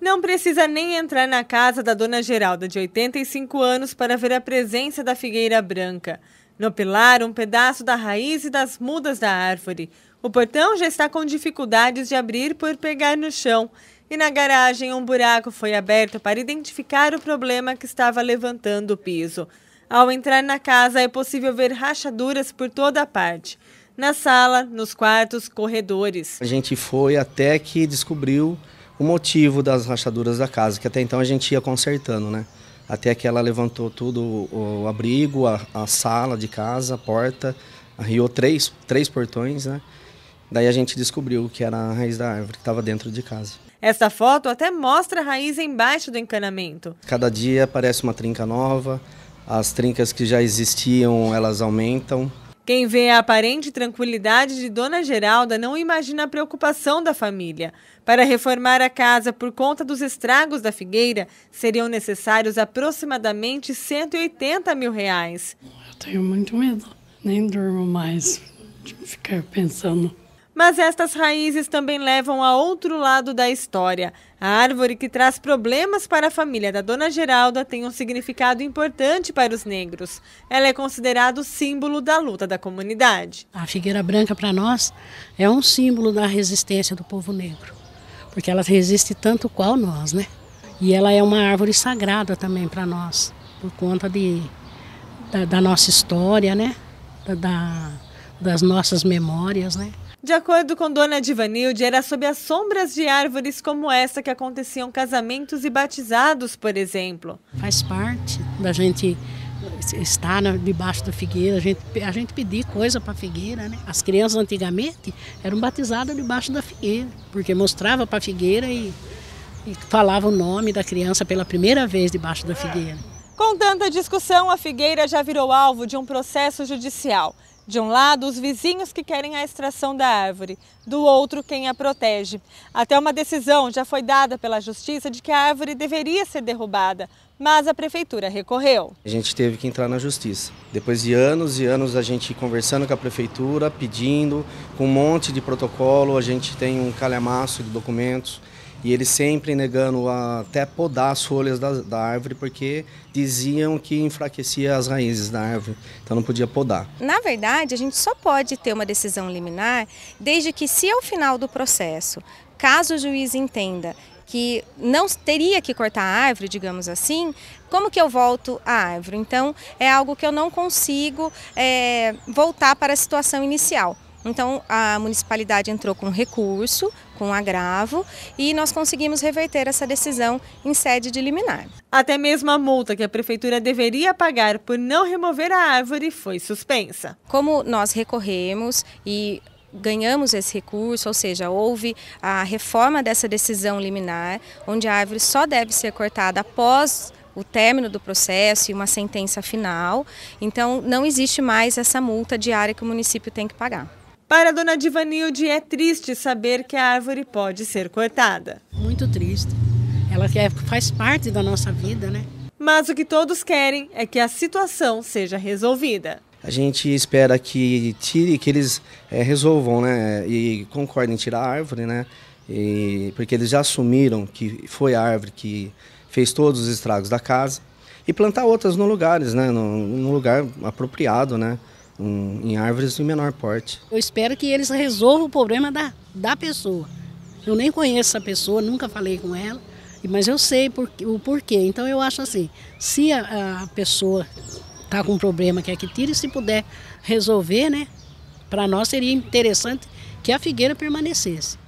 Não precisa nem entrar na casa da dona Geralda, de 85 anos, para ver a presença da figueira branca. No pilar, um pedaço da raiz e das mudas da árvore. O portão já está com dificuldades de abrir por pegar no chão. E na garagem, um buraco foi aberto para identificar o problema que estava levantando o piso. Ao entrar na casa, é possível ver rachaduras por toda a parte. Na sala, nos quartos, corredores. A gente foi até que descobriu o motivo das rachaduras da casa, que até então a gente ia consertando, né? Até que ela levantou tudo, o abrigo, a, a sala de casa, a porta, arriou três, três portões, né? Daí a gente descobriu que era a raiz da árvore que estava dentro de casa. Essa foto até mostra a raiz embaixo do encanamento. Cada dia aparece uma trinca nova, as trincas que já existiam elas aumentam. Quem vê a aparente tranquilidade de Dona Geralda não imagina a preocupação da família. Para reformar a casa por conta dos estragos da figueira, seriam necessários aproximadamente 180 mil reais. Eu tenho muito medo, nem durmo mais de ficar pensando mas estas raízes também levam a outro lado da história. A árvore que traz problemas para a família da Dona Geralda tem um significado importante para os negros. Ela é considerada o símbolo da luta da comunidade. A figueira branca, para nós, é um símbolo da resistência do povo negro, porque ela resiste tanto qual nós, né? E ela é uma árvore sagrada também para nós, por conta de, da, da nossa história, né? Da, da, das nossas memórias, né? De acordo com dona Divanilde, era sob as sombras de árvores como essa que aconteciam casamentos e batizados, por exemplo. Faz parte da gente estar debaixo da figueira, a gente, a gente pedir coisa para a figueira, né? As crianças antigamente eram batizadas debaixo da figueira, porque mostrava para a figueira e, e falava o nome da criança pela primeira vez debaixo da figueira. Com tanta discussão, a figueira já virou alvo de um processo judicial. De um lado, os vizinhos que querem a extração da árvore, do outro, quem a protege. Até uma decisão já foi dada pela Justiça de que a árvore deveria ser derrubada, mas a Prefeitura recorreu. A gente teve que entrar na Justiça. Depois de anos e anos a gente conversando com a Prefeitura, pedindo, com um monte de protocolo, a gente tem um calhamaço de documentos. E eles sempre negando a, até podar as folhas da, da, árvore, porque diziam que enfraquecia as raízes da árvore, então não podia podar. Na verdade, a gente só pode ter uma decisão liminar desde que, se ao final do processo, caso o juiz entenda que não teria que cortar a árvore, digamos assim, como que eu volto à árvore? Então, é algo que eu não consigo é, voltar para a situação inicial. Então a municipalidade entrou com recurso, com agravo e nós conseguimos reverter essa decisão em sede de liminar. Até mesmo a multa que a prefeitura deveria pagar por não remover a árvore foi suspensa. Como nós recorremos e ganhamos esse recurso, ou seja, houve a reforma dessa decisão liminar, onde a árvore só deve ser cortada após o término do processo e uma sentença final. Então, não existe mais essa multa diária que o município tem que pagar. Para a dona Divanilde, é triste saber que a árvore pode ser cortada. Muito triste. Ela é, faz parte da nossa vida, né? Mas o que todos querem é que a situação seja resolvida. A gente espera que tire, que eles é, resolvam, né? E concordem em tirar a árvore, né? E, porque eles já assumiram que foi a árvore que fez todos os estragos da casa. E plantar outras no lugares, né? Num lugar apropriado, né? um, em árvores de menor porte. Eu espero que eles resolvam o problema da, da pessoa. Eu nem conheço essa pessoa, nunca falei com ela, mas eu sei por, o porquê. Então eu acho assim, se a, a pessoa está com um problema quer que tire, se puder resolver, né? Para nós seria interessante que a figueira permanecesse.